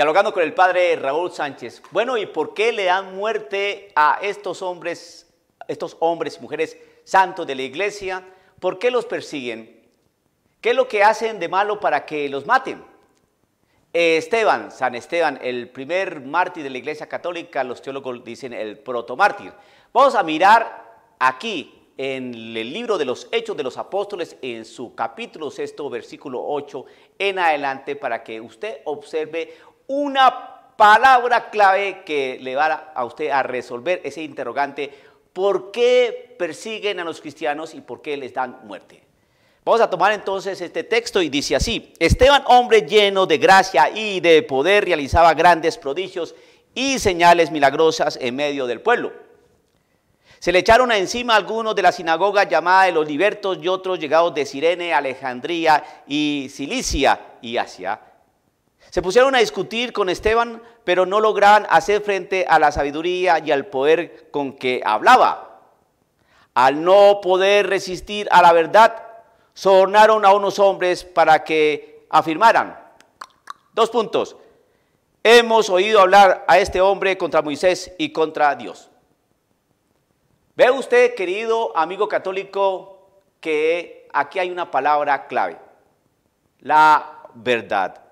Dialogando con el padre Raúl Sánchez. Bueno, ¿y por qué le dan muerte a estos hombres, estos hombres y mujeres santos de la iglesia? ¿Por qué los persiguen? ¿Qué es lo que hacen de malo para que los maten? Esteban, San Esteban, el primer mártir de la Iglesia Católica, los teólogos dicen el protomártir. Vamos a mirar aquí en el libro de los Hechos de los Apóstoles, en su capítulo sexto, versículo 8 en adelante, para que usted observe una palabra clave que le va a usted a resolver ese interrogante, ¿por qué persiguen a los cristianos y por qué les dan muerte? Vamos a tomar entonces este texto y dice así, Esteban, hombre lleno de gracia y de poder, realizaba grandes prodigios y señales milagrosas en medio del pueblo. Se le echaron encima algunos de la sinagoga llamada de los libertos y otros llegados de Sirene, Alejandría y Cilicia y Asia, se pusieron a discutir con Esteban, pero no lograban hacer frente a la sabiduría y al poder con que hablaba. Al no poder resistir a la verdad, sobornaron a unos hombres para que afirmaran. Dos puntos. Hemos oído hablar a este hombre contra Moisés y contra Dios. Ve usted, querido amigo católico, que aquí hay una palabra clave, la verdad.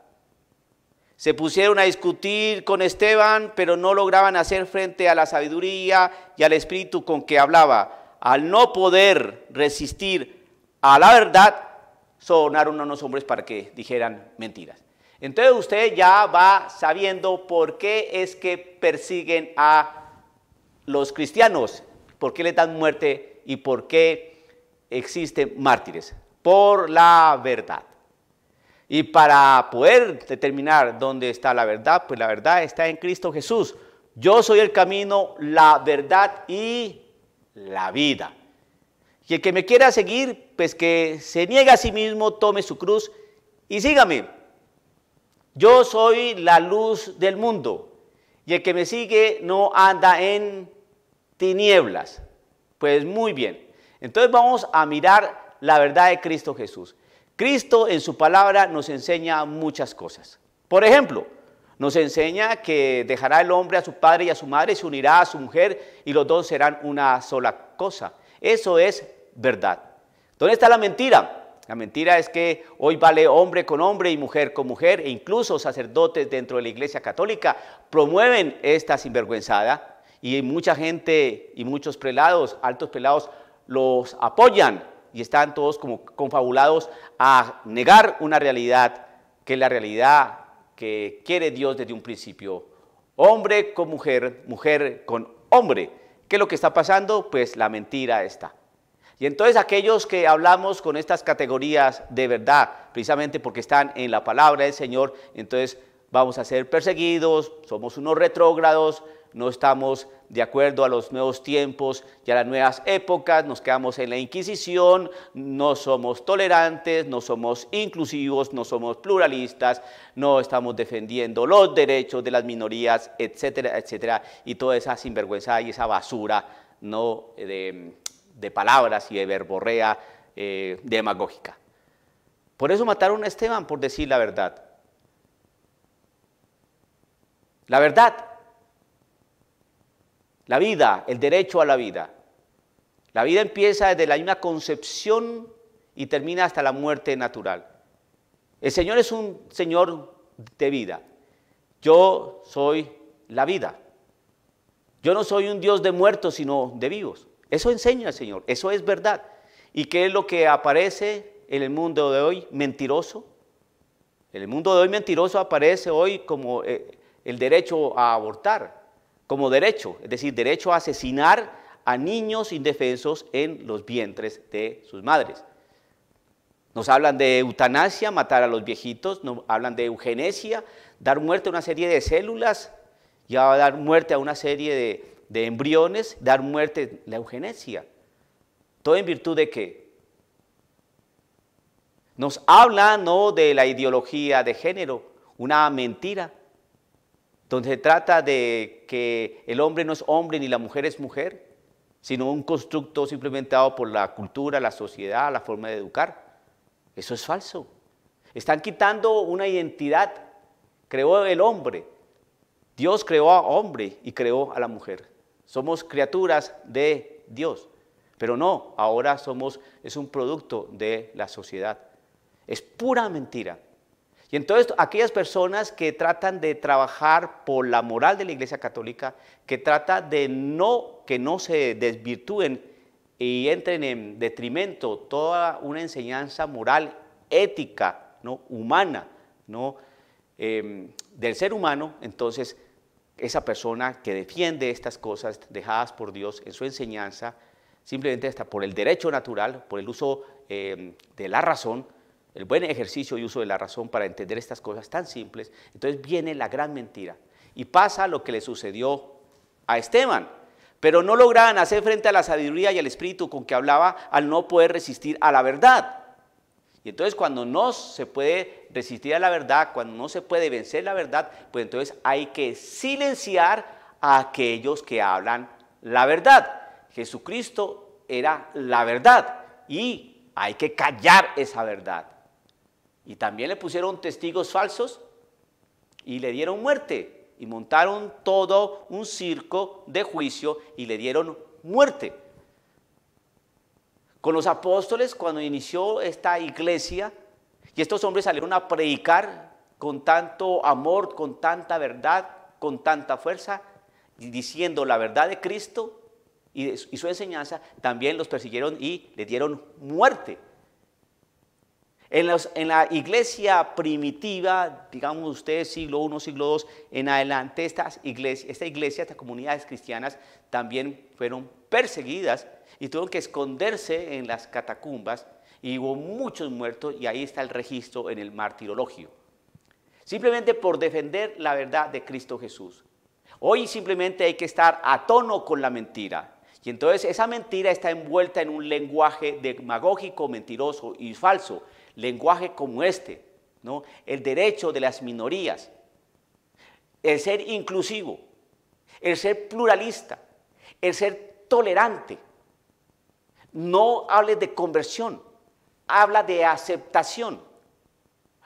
Se pusieron a discutir con Esteban, pero no lograban hacer frente a la sabiduría y al espíritu con que hablaba. Al no poder resistir a la verdad, sonaron a unos hombres para que dijeran mentiras. Entonces usted ya va sabiendo por qué es que persiguen a los cristianos, por qué le dan muerte y por qué existen mártires. Por la verdad. Y para poder determinar dónde está la verdad, pues la verdad está en Cristo Jesús. Yo soy el camino, la verdad y la vida. Y el que me quiera seguir, pues que se niegue a sí mismo, tome su cruz y sígame. Yo soy la luz del mundo. Y el que me sigue no anda en tinieblas. Pues muy bien. Entonces vamos a mirar la verdad de Cristo Jesús. Cristo en su palabra nos enseña muchas cosas. Por ejemplo, nos enseña que dejará el hombre a su padre y a su madre, se unirá a su mujer y los dos serán una sola cosa. Eso es verdad. ¿Dónde está la mentira? La mentira es que hoy vale hombre con hombre y mujer con mujer, e incluso sacerdotes dentro de la Iglesia Católica promueven esta sinvergüenzada y mucha gente y muchos prelados, altos prelados, los apoyan y están todos como confabulados a negar una realidad que es la realidad que quiere Dios desde un principio. Hombre con mujer, mujer con hombre. ¿Qué es lo que está pasando? Pues la mentira está. Y entonces aquellos que hablamos con estas categorías de verdad, precisamente porque están en la palabra del Señor, entonces vamos a ser perseguidos, somos unos retrógrados, no estamos de acuerdo a los nuevos tiempos y a las nuevas épocas, nos quedamos en la Inquisición, no somos tolerantes, no somos inclusivos, no somos pluralistas, no estamos defendiendo los derechos de las minorías, etcétera, etcétera, y toda esa sinvergüenza y esa basura no de, palabras y de verborrea eh, demagógica. Por eso mataron a Esteban por decir la verdad. La verdad la vida, el derecho a la vida. La vida empieza desde la misma concepción y termina hasta la muerte natural. El Señor es un Señor de vida. Yo soy la vida. Yo no soy un Dios de muertos, sino de vivos. Eso enseña el Señor, eso es verdad. ¿Y qué es lo que aparece en el mundo de hoy? Mentiroso. En el mundo de hoy mentiroso aparece hoy como eh, el derecho a abortar como derecho, es decir, derecho a asesinar a niños indefensos en los vientres de sus madres. Nos hablan de eutanasia, matar a los viejitos, nos hablan de eugenesia, dar muerte a una serie de células, ya dar muerte a una serie de, de embriones, dar muerte a la eugenesia. ¿Todo en virtud de qué? Nos hablan ¿no? de la ideología de género, una mentira, donde se trata de que el hombre no es hombre ni la mujer es mujer, sino un constructo dado por la cultura, la sociedad, la forma de educar. Eso es falso. Están quitando una identidad. Creó el hombre. Dios creó a hombre y creó a la mujer. Somos criaturas de Dios. Pero no, ahora somos, es un producto de la sociedad. Es pura mentira. Y entonces aquellas personas que tratan de trabajar por la moral de la Iglesia Católica, que trata de no que no se desvirtúen y entren en detrimento toda una enseñanza moral, ética, no humana, no em, del ser humano, entonces esa persona que defiende estas cosas dejadas por Dios en su enseñanza, simplemente está por el derecho natural, por el uso em, de la razón, el buen ejercicio y uso de la razón para entender estas cosas tan simples, entonces viene la gran mentira y pasa lo que le sucedió a Esteban. Pero no lograban hacer frente a la sabiduría y al espíritu con que hablaba al no poder resistir a la verdad. Y entonces cuando no se puede resistir a la verdad, cuando no se puede vencer la verdad, pues entonces hay que silenciar a aquellos que hablan la verdad. Jesucristo era la verdad y hay que callar esa verdad. Y también le pusieron testigos falsos y le dieron muerte. Y montaron todo un circo de juicio y le dieron muerte. Con los apóstoles, cuando inició esta iglesia, y estos hombres salieron a predicar con tanto amor, con tanta verdad, con tanta fuerza, diciendo la verdad de Cristo y, y su enseñanza, también los persiguieron y le dieron muerte. En, la iglesia primitiva, digamos ustedes, siglo I, siglo II en adelante, estas iglesias, esta iglesia, estas comunidades cristianas también fueron perseguidas y tuvieron que esconderse en las catacumbas y hubo muchos muertos y ahí está el registro en el martirologio. Simplemente por defender la verdad de Cristo Jesús. Hoy simplemente hay que estar a tono con la mentira. Y entonces esa mentira está envuelta en un lenguaje demagógico, mentiroso y falso lenguaje como este, ¿no? el derecho de las minorías, el ser inclusivo, el ser pluralista, el ser tolerante. No hables de conversión, habla de aceptación.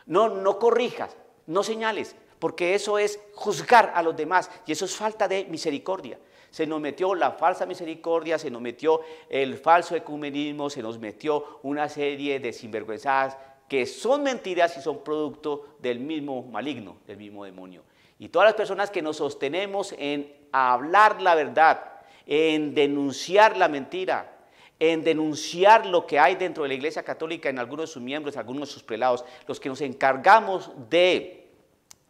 No, no corrijas, no señales, porque eso es juzgar a los demás y eso es falta de misericordia. Se nos metió la falsa misericordia, se nos metió el falso ecumenismo, se nos metió una serie de sinvergüenzadas que son mentiras y son producto del mismo maligno, del mismo demonio. Y todas las personas que nos sostenemos en hablar la verdad, en denunciar la mentira, en denunciar lo que hay dentro de la Iglesia Católica en algunos de sus miembros, en algunos de sus prelados, los que nos encargamos de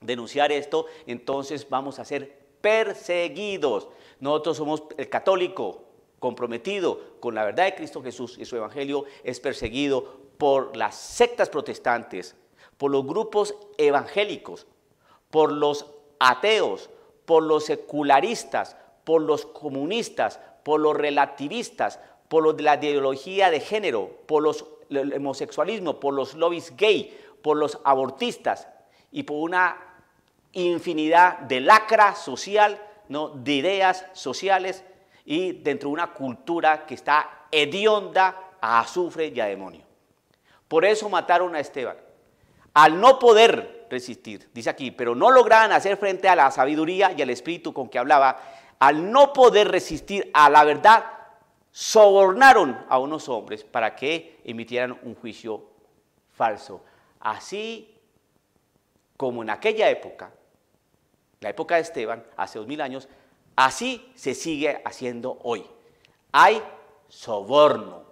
denunciar esto, entonces vamos a ser perseguidos. Nosotros somos el católico comprometido con la verdad de Cristo Jesús y su evangelio es perseguido por las sectas protestantes, por los grupos evangélicos, por los ateos, por los secularistas, por los comunistas, por los relativistas, por los de la ideología de género, por los el homosexualismo, por los lobbies gay, por los abortistas y por una infinidad de lacra social, ¿no? de ideas sociales y dentro de una cultura que está hedionda a azufre y a demonio. Por eso mataron a Esteban. Al no poder resistir, dice aquí, pero no lograban hacer frente a la sabiduría y al espíritu con que hablaba, al no poder resistir a la verdad, sobornaron a unos hombres para que emitieran un juicio falso. Así como en aquella época, la época de Esteban, hace dos mil años, así se sigue haciendo hoy. Hay soborno,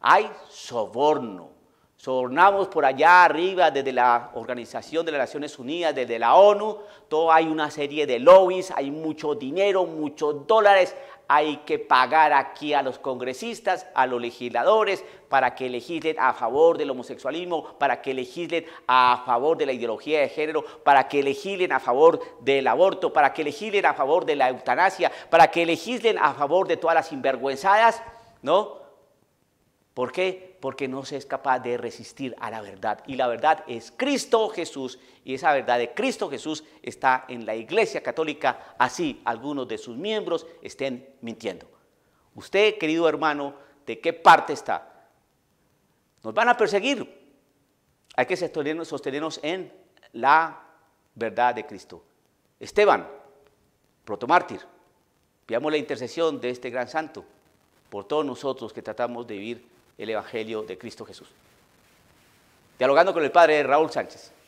hay soborno. Sobornamos por allá arriba, desde la Organización de las Naciones Unidas, desde la ONU, todo hay una serie de lobbies, hay mucho dinero, muchos dólares, hay que pagar aquí a los congresistas, a los legisladores, para que legislen a favor del homosexualismo, para que legislen a favor de la ideología de género, para que legislen a favor del aborto, para que legislen a favor de la eutanasia, para que legislen a favor de todas las sinvergüenzadas, ¿no? ¿Por qué? porque no se es capaz de resistir a la verdad. Y la verdad es Cristo Jesús, y esa verdad de Cristo Jesús está en la Iglesia Católica, así algunos de sus miembros estén mintiendo. Usted, querido hermano, ¿de qué parte está? Nos van a perseguir. Hay que sostenernos, en la verdad de Cristo. Esteban, protomártir, veamos la intercesión de este gran santo por todos nosotros que tratamos de vivir el Evangelio de Cristo Jesús. Dialogando con el padre Raúl Sánchez.